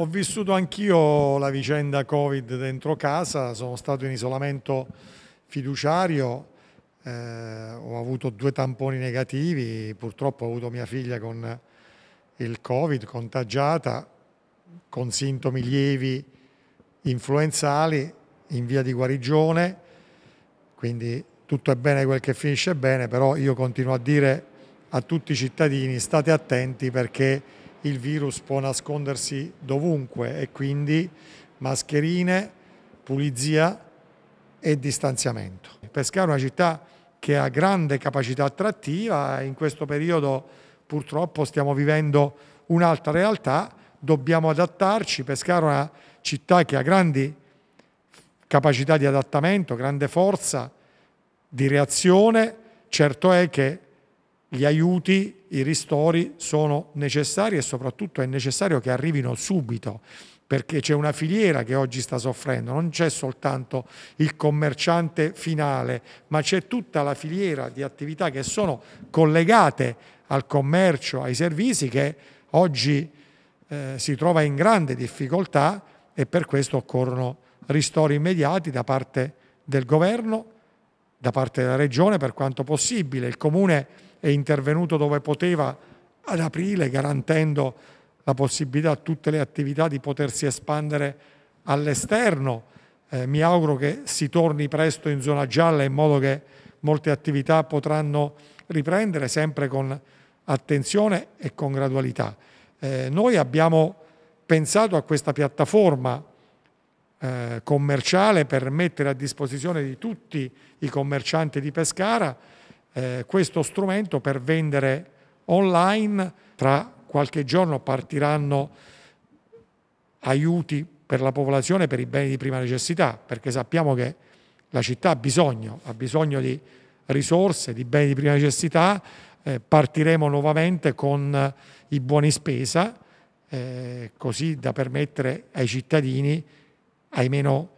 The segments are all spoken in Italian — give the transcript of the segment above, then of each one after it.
Ho vissuto anch'io la vicenda Covid dentro casa, sono stato in isolamento fiduciario, eh, ho avuto due tamponi negativi, purtroppo ho avuto mia figlia con il Covid contagiata, con sintomi lievi influenzali in via di guarigione, quindi tutto è bene quel che finisce bene, però io continuo a dire a tutti i cittadini state attenti perché il virus può nascondersi dovunque e quindi mascherine, pulizia e distanziamento. Pescara è una città che ha grande capacità attrattiva, in questo periodo purtroppo stiamo vivendo un'altra realtà, dobbiamo adattarci, Pescara è una città che ha grandi capacità di adattamento, grande forza di reazione, certo è che gli aiuti, i ristori sono necessari e soprattutto è necessario che arrivino subito perché c'è una filiera che oggi sta soffrendo, non c'è soltanto il commerciante finale, ma c'è tutta la filiera di attività che sono collegate al commercio, ai servizi che oggi eh, si trova in grande difficoltà e per questo occorrono ristori immediati da parte del governo, da parte della regione per quanto possibile. Il comune è intervenuto dove poteva ad aprile garantendo la possibilità a tutte le attività di potersi espandere all'esterno. Eh, mi auguro che si torni presto in zona gialla in modo che molte attività potranno riprendere sempre con attenzione e con gradualità. Eh, noi abbiamo pensato a questa piattaforma eh, commerciale per mettere a disposizione di tutti i commercianti di Pescara eh, questo strumento per vendere online. Tra qualche giorno partiranno aiuti per la popolazione per i beni di prima necessità, perché sappiamo che la città ha bisogno, ha bisogno di risorse, di beni di prima necessità. Eh, partiremo nuovamente con i buoni spesa, eh, così da permettere ai cittadini, ai meno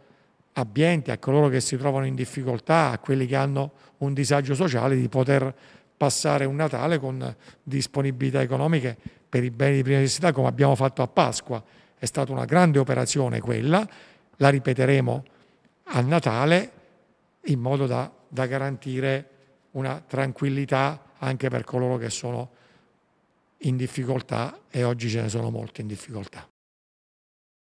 abbienti, a coloro che si trovano in difficoltà, a quelli che hanno un disagio sociale, di poter passare un Natale con disponibilità economiche per i beni di prima necessità come abbiamo fatto a Pasqua. È stata una grande operazione quella, la ripeteremo a Natale in modo da, da garantire una tranquillità anche per coloro che sono in difficoltà e oggi ce ne sono molti in difficoltà.